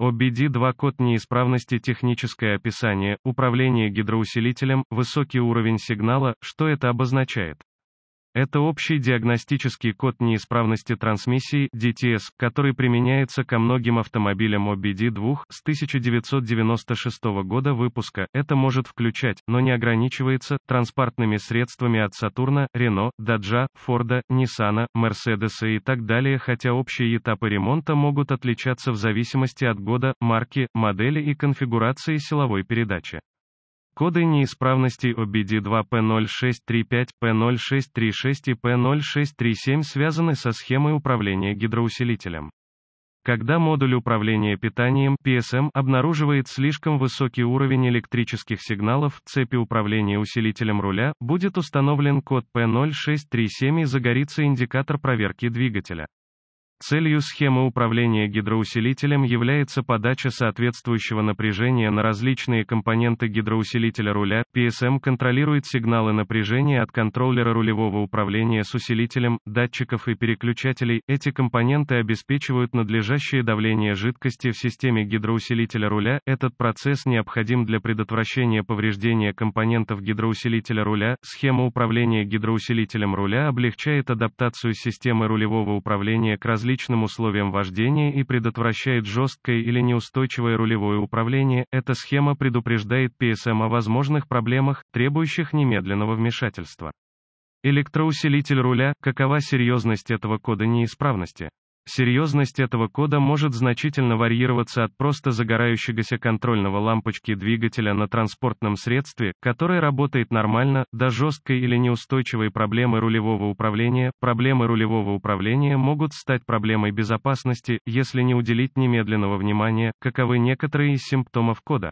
OBD2 код неисправности техническое описание, управление гидроусилителем, высокий уровень сигнала, что это обозначает? Это общий диагностический код неисправности трансмиссии DTS, который применяется ко многим автомобилям OBD2 с 1996 года выпуска. Это может включать, но не ограничивается, транспортными средствами от Сатурна, Рено, Даджа, Форда, Ниссана, Мерседеса и так далее, хотя общие этапы ремонта могут отличаться в зависимости от года, марки, модели и конфигурации силовой передачи. Коды неисправности OBD2P0635, P0636 и P0637 связаны со схемой управления гидроусилителем. Когда модуль управления питанием PSM обнаруживает слишком высокий уровень электрических сигналов в цепи управления усилителем руля, будет установлен код P0637 и загорится индикатор проверки двигателя. Целью схемы управления гидроусилителем является подача соответствующего напряжения на различные компоненты гидроусилителя руля. PSM контролирует сигналы напряжения от контроллера рулевого управления с усилителем, датчиков и переключателей. Эти компоненты обеспечивают надлежащее давление жидкости в системе гидроусилителя руля. Этот процесс необходим для предотвращения повреждения компонентов гидроусилителя руля. Схема управления гидроусилителем руля облегчает адаптацию системы рулевого управления к различным отличным условиям вождения и предотвращает жесткое или неустойчивое рулевое управление, эта схема предупреждает PSM о возможных проблемах, требующих немедленного вмешательства. Электроусилитель руля, какова серьезность этого кода неисправности? Серьезность этого кода может значительно варьироваться от просто загорающегося контрольного лампочки двигателя на транспортном средстве, который работает нормально, до жесткой или неустойчивой проблемы рулевого управления. Проблемы рулевого управления могут стать проблемой безопасности, если не уделить немедленного внимания, каковы некоторые из симптомов кода.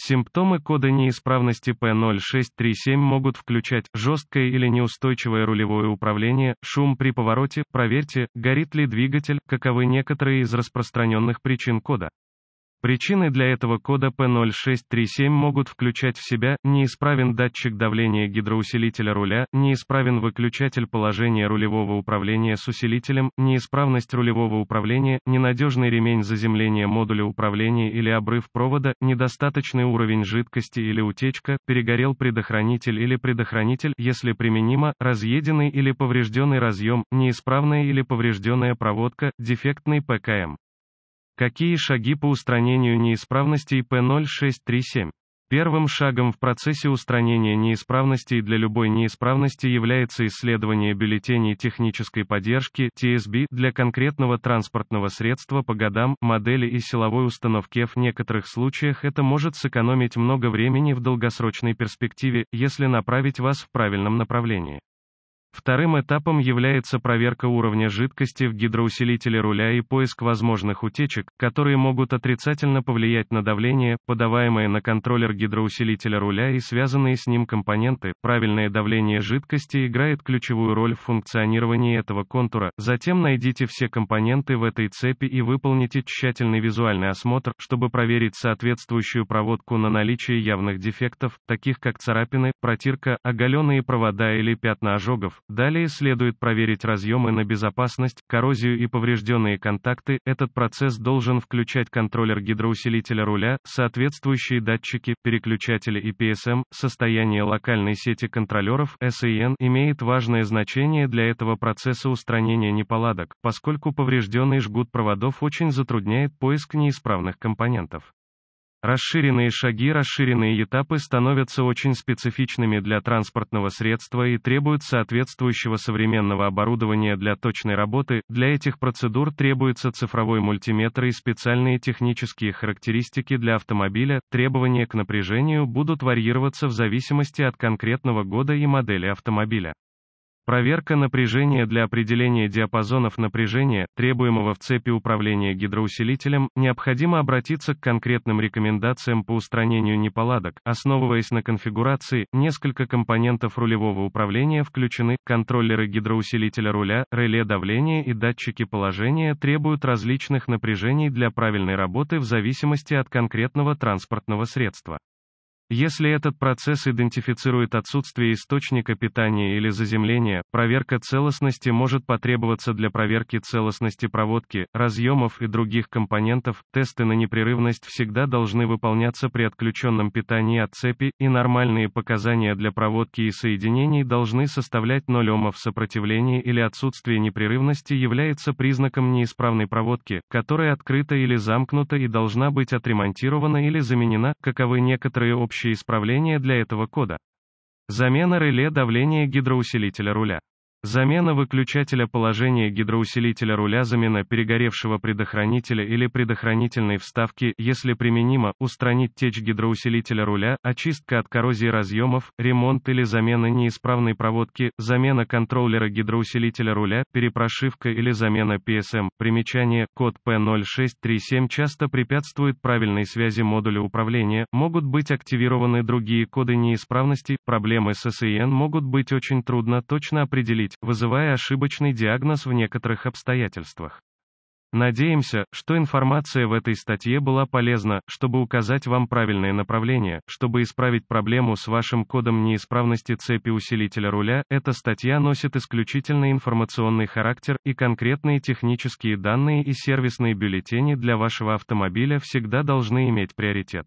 Симптомы кода неисправности P0637 могут включать жесткое или неустойчивое рулевое управление, шум при повороте, проверьте, горит ли двигатель, каковы некоторые из распространенных причин кода. Причины для этого кода P0637 могут включать в себя неисправен датчик давления гидроусилителя руля, неисправен выключатель положения рулевого управления с усилителем, неисправность рулевого управления, ненадежный ремень заземления модуля управления или обрыв провода, недостаточный уровень жидкости или утечка, перегорел предохранитель или предохранитель, если применимо, разъеденный или поврежденный разъем, неисправная или поврежденная проводка, дефектный ПКМ. Какие шаги по устранению неисправностей P0637? Первым шагом в процессе устранения неисправностей для любой неисправности является исследование бюллетеней технической поддержки TSB для конкретного транспортного средства по годам, модели и силовой установке. В некоторых случаях это может сэкономить много времени в долгосрочной перспективе, если направить вас в правильном направлении. Вторым этапом является проверка уровня жидкости в гидроусилителе руля и поиск возможных утечек, которые могут отрицательно повлиять на давление, подаваемое на контроллер гидроусилителя руля и связанные с ним компоненты. Правильное давление жидкости играет ключевую роль в функционировании этого контура. Затем найдите все компоненты в этой цепи и выполните тщательный визуальный осмотр, чтобы проверить соответствующую проводку на наличие явных дефектов, таких как царапины, протирка, оголенные провода или пятна ожогов. Далее следует проверить разъемы на безопасность, коррозию и поврежденные контакты. Этот процесс должен включать контроллер гидроусилителя руля, соответствующие датчики, переключатели и PSM. Состояние локальной сети контроллеров SAN имеет важное значение для этого процесса устранения неполадок, поскольку поврежденный жгут проводов очень затрудняет поиск неисправных компонентов. Расширенные шаги Расширенные этапы становятся очень специфичными для транспортного средства и требуют соответствующего современного оборудования для точной работы. Для этих процедур требуется цифровой мультиметр и специальные технические характеристики для автомобиля. Требования к напряжению будут варьироваться в зависимости от конкретного года и модели автомобиля. Проверка напряжения для определения диапазонов напряжения, требуемого в цепи управления гидроусилителем, необходимо обратиться к конкретным рекомендациям по устранению неполадок, основываясь на конфигурации, несколько компонентов рулевого управления включены, контроллеры гидроусилителя руля, реле давления и датчики положения требуют различных напряжений для правильной работы в зависимости от конкретного транспортного средства. Если этот процесс идентифицирует отсутствие источника питания или заземления, проверка целостности может потребоваться для проверки целостности проводки, разъемов и других компонентов. Тесты на непрерывность всегда должны выполняться при отключенном питании от цепи, и нормальные показания для проводки и соединений должны составлять 0 омов сопротивления или отсутствие непрерывности является признаком неисправной проводки, которая открыта или замкнута и должна быть отремонтирована или заменена, каковы некоторые общие следующие исправления для этого кода. Замена реле давления гидроусилителя руля. Замена выключателя положения гидроусилителя руля замена перегоревшего предохранителя или предохранительной вставки, если применимо, устранить течь гидроусилителя руля, очистка от коррозии разъемов, ремонт или замена неисправной проводки, замена контроллера гидроусилителя руля, перепрошивка или замена PSM. Примечание, код P0637 часто препятствует правильной связи модуля управления, могут быть активированы другие коды неисправности, проблемы с SIN e могут быть очень трудно точно определить память, вызывая ошибочный диагноз в некоторых обстоятельствах. Надеемся, что информация в этой статье была полезна, чтобы указать вам правильное направление, чтобы исправить проблему с вашим кодом неисправности цепи усилителя руля. Эта статья носит исключительно информационный характер, и конкретные технические данные и сервисные бюллетени для вашего автомобиля всегда должны иметь приоритет.